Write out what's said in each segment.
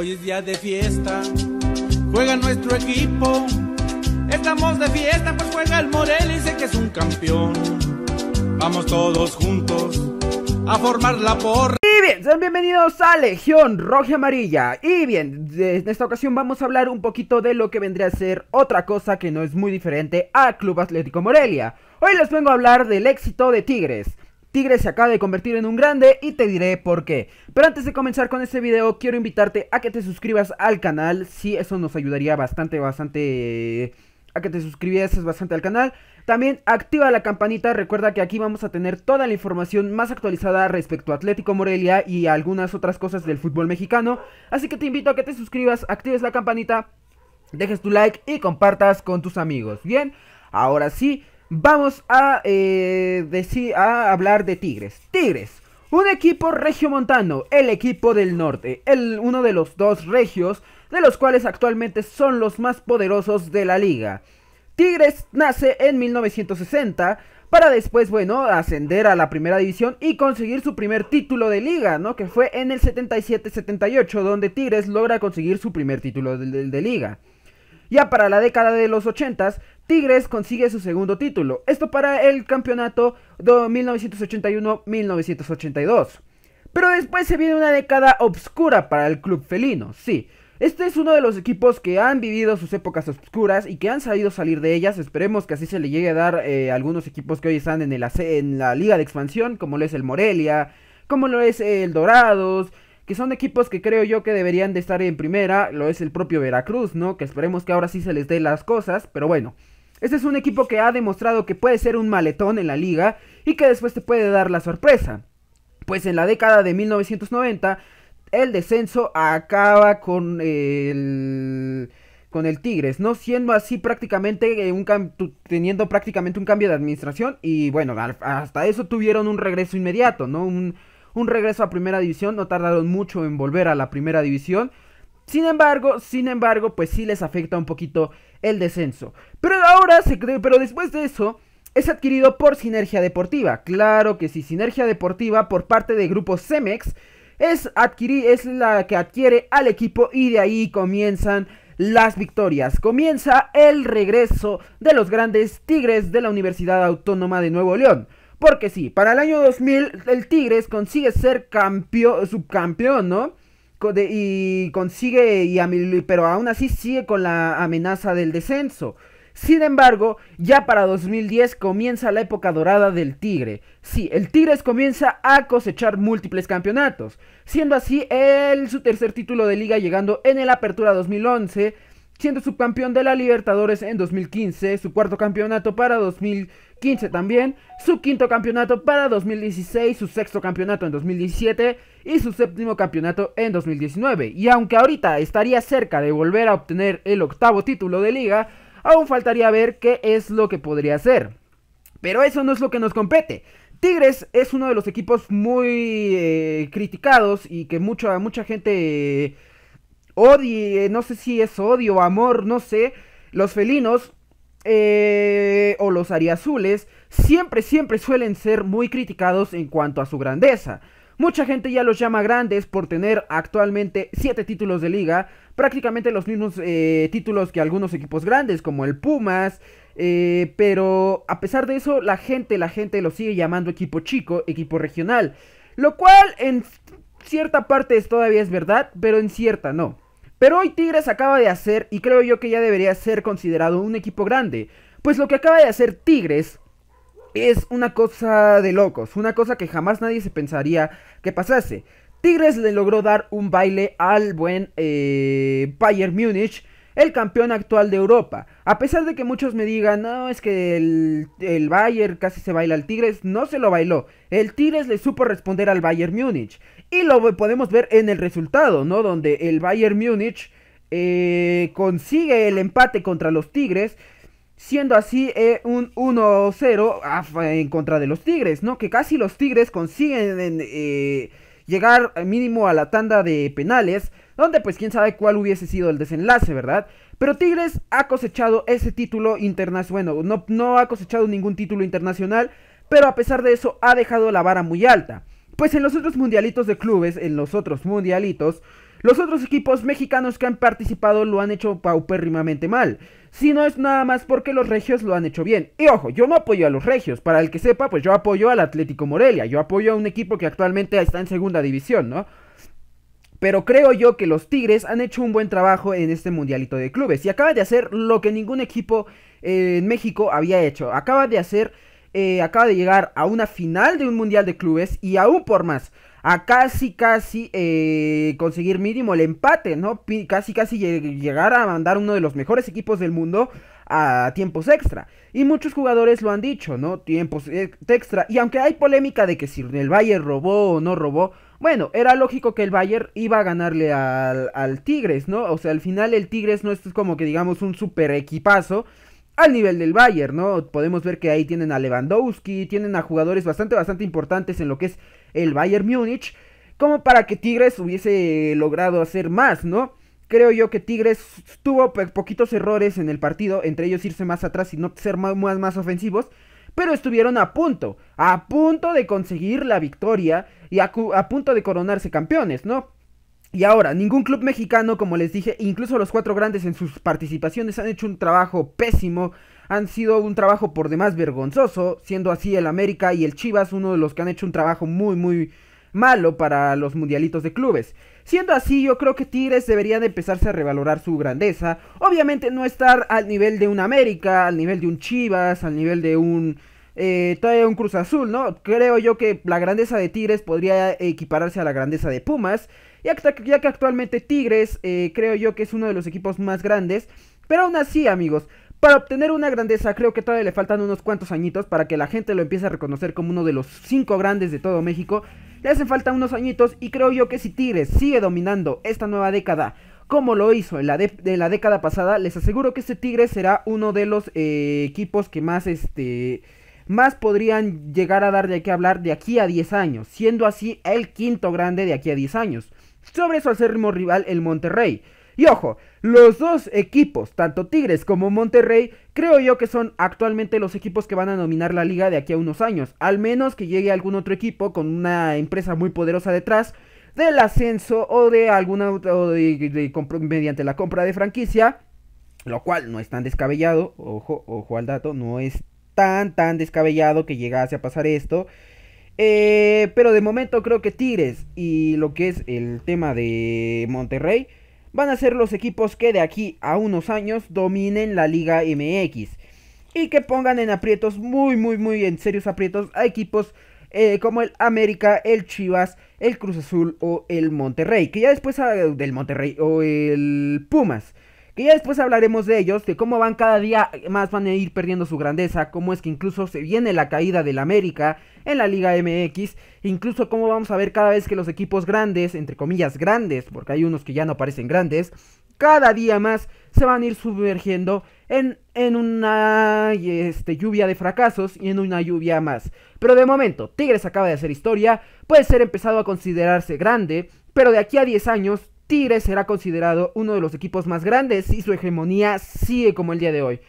Hoy es día de fiesta, juega nuestro equipo. Estamos de fiesta, pues juega el Morelia y sé que es un campeón. Vamos todos juntos a formar la porra. Y bien, sean bienvenidos a Legión Roja Amarilla. Y bien, en esta ocasión vamos a hablar un poquito de lo que vendría a ser otra cosa que no es muy diferente al Club Atlético Morelia. Hoy les vengo a hablar del éxito de Tigres. Tigre se acaba de convertir en un grande y te diré por qué. Pero antes de comenzar con este video, quiero invitarte a que te suscribas al canal. Sí, eso nos ayudaría bastante, bastante... A que te suscribieses bastante al canal. También activa la campanita, recuerda que aquí vamos a tener toda la información más actualizada respecto a Atlético Morelia y algunas otras cosas del fútbol mexicano. Así que te invito a que te suscribas, actives la campanita, dejes tu like y compartas con tus amigos. Bien, ahora sí, vamos a, eh, decir, a hablar de Tigres. Tigres, un equipo regiomontano, el equipo del norte, el, uno de los dos regios, de los cuales actualmente son los más poderosos de la liga. Tigres nace en 1960 para después, bueno, ascender a la primera división y conseguir su primer título de liga, ¿no? Que fue en el 77-78, donde Tigres logra conseguir su primer título de, liga. Ya para la década de los 80, Tigres consigue su segundo título, esto para el campeonato 1981-1982. Pero después se viene una década obscura para el club felino, sí. Este es uno de los equipos que han vivido sus épocas oscuras y que han sabido salir de ellas. Esperemos que así se le llegue a dar eh, algunos equipos que hoy están en, en la liga de expansión, como lo es el Morelia, como lo es el Dorados, que son equipos que creo yo que deberían de estar en primera, lo es el propio Veracruz, ¿no? Que esperemos que ahora sí se les dé las cosas, pero bueno. Este es un equipo que ha demostrado que puede ser un maletón en la liga y que después te puede dar la sorpresa. Pues en la década de 1990 el descenso acaba con el con el Tigres, ¿no? Siendo así prácticamente eh, un teniendo prácticamente un cambio de administración y bueno, hasta eso tuvieron un regreso inmediato, ¿no? Un, un regreso a primera división, no tardaron mucho en volver a la primera división sin embargo, sin embargo, pues sí les afecta un poquito el descenso. Pero ahora se cree, pero después de eso es adquirido por Sinergia Deportiva. Claro que sí, Sinergia Deportiva por parte de Grupo Cemex es es la que adquiere al equipo y de ahí comienzan las victorias. Comienza el regreso de los grandes Tigres de la Universidad Autónoma de Nuevo León. Porque sí, para el año 2000 el Tigres consigue ser subcampeón, ¿no? y consigue, y pero aún así sigue con la amenaza del descenso. Sin embargo, ya para 2010 comienza la época dorada del Tigre. Sí, el Tigres comienza a cosechar múltiples campeonatos, siendo así el, su tercer título de liga llegando en el Apertura 2011 siendo subcampeón de la Libertadores en 2015, su cuarto campeonato para 2015 también, su quinto campeonato para 2016, su sexto campeonato en 2017 y su séptimo campeonato en 2019. Y aunque ahorita estaría cerca de volver a obtener el octavo título de liga, aún faltaría ver qué es lo que podría hacer. Pero eso no es lo que nos compete. Tigres es uno de los equipos muy eh, criticados y que mucha, mucha gente... Odio, eh, no sé si es odio, amor, no sé, los felinos eh, o los ariazules siempre, siempre suelen ser muy criticados en cuanto a su grandeza. Mucha gente ya los llama grandes por tener actualmente 7 títulos de liga, prácticamente los mismos eh, títulos que algunos equipos grandes como el Pumas, pero a pesar de eso la gente, la gente lo sigue llamando equipo chico, equipo regional, lo cual en cierta parte es, todavía es verdad, pero en cierta no. Pero hoy Tigres acaba de hacer, y creo yo que ya debería ser considerado un equipo grande, pues lo que acaba de hacer Tigres es una cosa de locos, una cosa que jamás nadie se pensaría que pasase. Tigres le logró dar un baile al buen eh, Bayern Múnich el campeón actual de Europa. A pesar de que muchos me digan, no, es que el, Bayern casi se baila al Tigres, no se lo bailó. El Tigres le supo responder al Bayern Múnich. Y lo podemos ver en el resultado, ¿no? Donde el Bayern Múnich eh, consigue el empate contra los Tigres. Siendo así eh, un 1-0 ah, en contra de los Tigres, ¿no? Que casi los Tigres consiguen eh, llegar mínimo a la tanda de penales donde pues quién sabe cuál hubiese sido el desenlace, ¿verdad? Pero Tigres ha cosechado ese título internacional, bueno, no, no ha cosechado ningún título internacional, pero a pesar de eso ha dejado la vara muy alta. Pues en los otros mundialitos de clubes, en los otros mundialitos, los otros equipos mexicanos que han participado lo han hecho paupérrimamente mal. Si no es nada más porque los regios lo han hecho bien. Y ojo, yo no apoyo a los regios. Para el que sepa, pues yo apoyo al Atlético Morelia. Yo apoyo a un equipo que actualmente está en segunda división, ¿no? Pero creo yo que los Tigres han hecho un buen trabajo en este mundialito de clubes. Y acaba de hacer lo que ningún equipo eh, en México había hecho. Acaba de hacer. Eh, acaba de llegar a una final de un mundial de clubes. Y aún por más. A casi, casi eh, conseguir mínimo el empate, ¿no? casi, casi llegar a mandar uno de los mejores equipos del mundo a tiempos extra. Y muchos jugadores lo han dicho, ¿no? Tiempos extra. Y aunque hay polémica de que si el Valle robó o no robó, bueno, era lógico que el Bayern iba a ganarle al, Tigres, ¿no? O sea, al final el Tigres no es como que digamos un super equipazo al nivel del Bayern, ¿no? Podemos ver que ahí tienen a Lewandowski, tienen a jugadores bastante, bastante importantes en lo que es el Bayern Múnich, como para que Tigres hubiese logrado hacer más, ¿no? Creo yo que Tigres tuvo pues, poquitos errores en el partido, entre ellos irse más atrás y no ser más, más ofensivos pero estuvieron a punto, a punto de conseguir la victoria y a, punto de coronarse campeones, ¿no? Y ahora, ningún club mexicano, como les dije, incluso los cuatro grandes en sus participaciones han hecho un trabajo pésimo, han sido un trabajo por demás vergonzoso, siendo así el América y el Chivas uno de los que han hecho un trabajo muy, muy malo para los mundialitos de clubes. Siendo así, yo creo que Tigres debería de empezarse a revalorar su grandeza. Obviamente no estar al nivel de un América, al nivel de un Chivas, al nivel de un eh, todavía un Cruz Azul, ¿no? Creo yo que la grandeza de Tigres podría equipararse a la grandeza de Pumas, ya que, ya que actualmente Tigres eh, creo yo que es uno de los equipos más grandes, pero aún así amigos, para obtener una grandeza creo que todavía le faltan unos cuantos añitos para que la gente lo empiece a reconocer como uno de los cinco grandes de todo México, le hacen falta unos añitos y creo yo que si Tigres sigue dominando esta nueva década, como lo hizo en la, de, la década pasada, les aseguro que este Tigres será uno de los eh, equipos que más este más podrían llegar a dar de qué hablar de aquí a 10 años, siendo así el quinto grande de aquí a 10 años. Sobre su acérrimo rival, el Monterrey. Y ojo, los dos equipos, tanto Tigres como Monterrey, creo yo que son actualmente los equipos que van a nominar la liga de aquí a unos años, al menos que llegue algún otro equipo con una empresa muy poderosa detrás del ascenso o de alguna o mediante la compra de franquicia, lo cual no es tan descabellado, ojo, ojo al dato, no es tan, descabellado que llegase a pasar esto. Eh, pero de momento creo que Tigres y lo que es el tema de Monterrey van a ser los equipos que de aquí a unos años dominen la Liga MX y que pongan en aprietos, muy, muy, muy en serios aprietos a equipos eh, como el América, el Chivas, el Cruz Azul o el Monterrey, que ya después ah, del Monterrey o el Pumas que ya después hablaremos de ellos, de cómo van cada día más van a ir perdiendo su grandeza, cómo es que incluso se viene la caída del América en la Liga MX, incluso cómo vamos a ver cada vez que los equipos grandes, entre comillas grandes, porque hay unos que ya no parecen grandes, cada día más se van a ir sumergiendo en, en una este, lluvia de fracasos y en una lluvia más. Pero de momento, Tigres acaba de hacer historia, puede ser empezado a considerarse grande, pero de aquí a 10 años Tigres será considerado uno de los equipos más grandes y su hegemonía sigue como el día de hoy.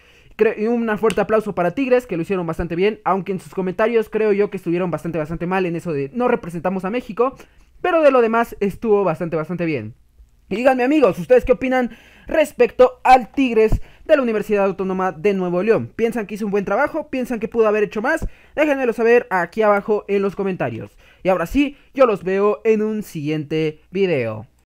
un fuerte aplauso para Tigres, que lo hicieron bastante bien, aunque en sus comentarios creo yo que estuvieron bastante, bastante mal en eso de no representamos a México, pero de lo demás estuvo bastante, bastante bien. Y díganme amigos, ¿ustedes qué opinan respecto al Tigres de la Universidad Autónoma de Nuevo León? ¿Piensan que hizo un buen trabajo? ¿Piensan que pudo haber hecho más? Déjenmelo saber aquí abajo en los comentarios. Y ahora sí, yo los veo en un siguiente video.